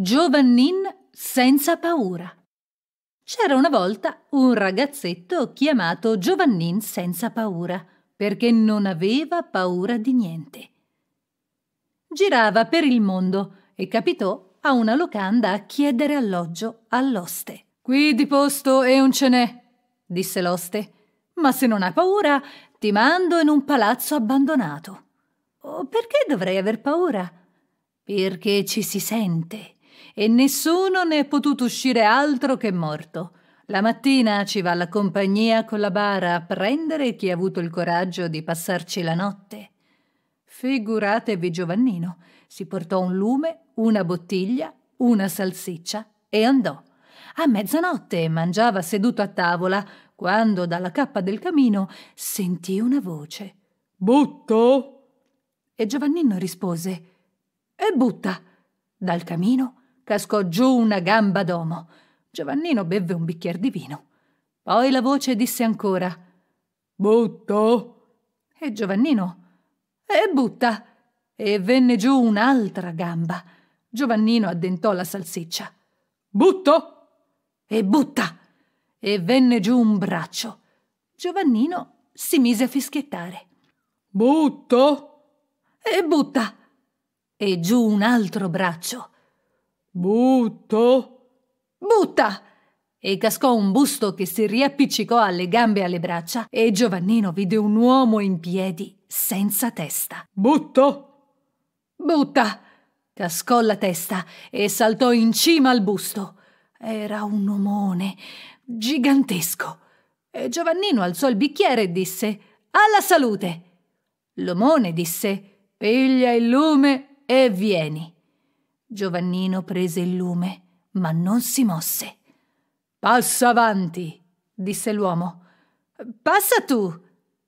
Giovannin senza paura. C'era una volta un ragazzetto chiamato Giovannin senza paura, perché non aveva paura di niente. Girava per il mondo e capitò a una locanda a chiedere alloggio all'oste. Qui di posto e un ce n'è, disse l'oste. Ma se non hai paura, ti mando in un palazzo abbandonato. Oh, perché dovrei aver paura? Perché ci si sente e nessuno ne è potuto uscire altro che morto. La mattina ci va la compagnia con la bara a prendere chi ha avuto il coraggio di passarci la notte. Figuratevi Giovannino, si portò un lume, una bottiglia, una salsiccia e andò. A mezzanotte mangiava seduto a tavola quando dalla cappa del camino sentì una voce. Butto! E Giovannino rispose. E butta. Dal camino cascò giù una gamba d'omo. Giovannino bevve un bicchier di vino. Poi la voce disse ancora Butto! E Giovannino E butta. E venne giù un'altra gamba. Giovannino addentò la salsiccia. Butto. E butta. E venne giù un braccio. Giovannino si mise a fischiettare. Butto. E butta. E giù un altro braccio. Butto! Butta! E cascò un busto che si riappiccicò alle gambe e alle braccia e Giovannino vide un uomo in piedi, senza testa. Butto! Butta! Cascò la testa e saltò in cima al busto. Era un omone, gigantesco. E Giovannino alzò il bicchiere e disse Alla salute! L'omone disse Piglia il lume e vieni. Giovannino prese il lume, ma non si mosse. Passa avanti, disse l'uomo. Passa tu,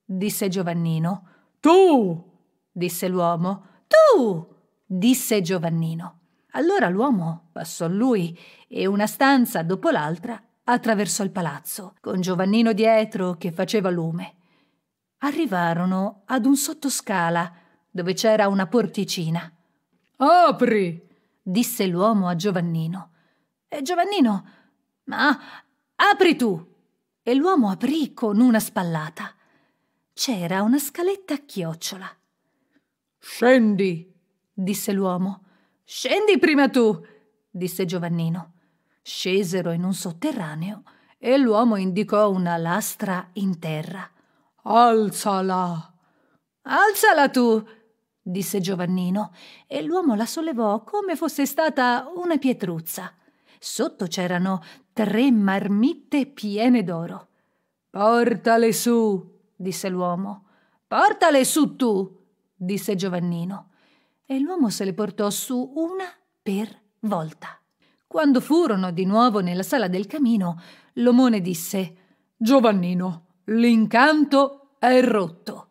disse Giovannino. Tu, disse l'uomo. Tu, disse Giovannino. Allora l'uomo passò lui e una stanza dopo l'altra attraversò il palazzo, con Giovannino dietro che faceva lume. Arrivarono ad un sottoscala dove c'era una porticina. Apri! disse l'uomo a Giovannino. E Giovannino, ma apri tu! E l'uomo aprì con una spallata. C'era una scaletta a chiocciola. Scendi, disse l'uomo. Scendi prima tu, disse Giovannino. Scesero in un sotterraneo e l'uomo indicò una lastra in terra. Alzala. Alzala tu, disse Giovannino, e l'uomo la sollevò come fosse stata una pietruzza. Sotto c'erano tre marmitte piene d'oro. Portale su, disse l'uomo. Portale su tu, disse Giovannino. E l'uomo se le portò su una per volta. Quando furono di nuovo nella sala del camino, l'omone disse Giovannino, l'incanto è rotto.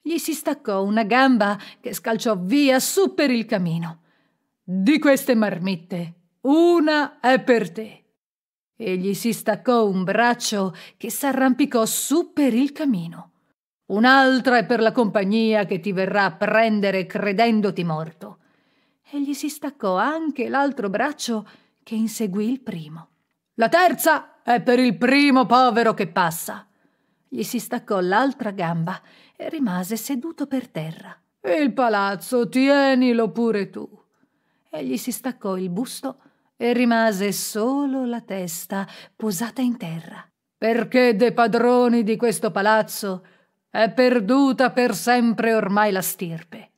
Gli si staccò una gamba che scalciò via su per il camino. Di queste marmitte, una è per te. E gli si staccò un braccio che s'arrampicò su per il camino. Un'altra è per la compagnia che ti verrà a prendere credendoti morto. E gli si staccò anche l'altro braccio che inseguì il primo. La terza è per il primo povero che passa. Gli si staccò l'altra gamba e rimase seduto per terra. Il palazzo, tienilo pure tu. E gli si staccò il busto e rimase solo la testa posata in terra. Perché dei padroni di questo palazzo è perduta per sempre ormai la stirpe.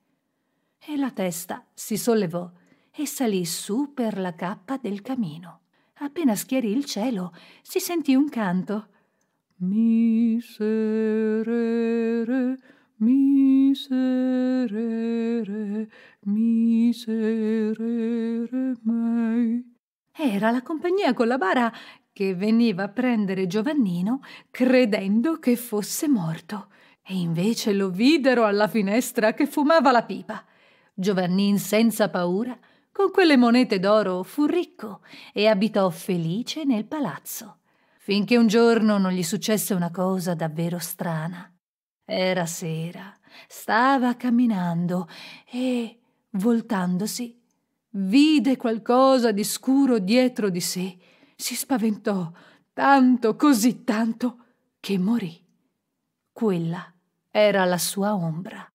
E la testa si sollevò e salì su per la cappa del camino. Appena schierì il cielo, si sentì un canto miserere, miserere, miserere mei. Era la compagnia con la bara che veniva a prendere Giovannino credendo che fosse morto e invece lo videro alla finestra che fumava la pipa. Giovannin senza paura con quelle monete d'oro fu ricco e abitò felice nel palazzo finché un giorno non gli successe una cosa davvero strana. Era sera, stava camminando e, voltandosi, vide qualcosa di scuro dietro di sé. Si spaventò tanto, così tanto, che morì. Quella era la sua ombra.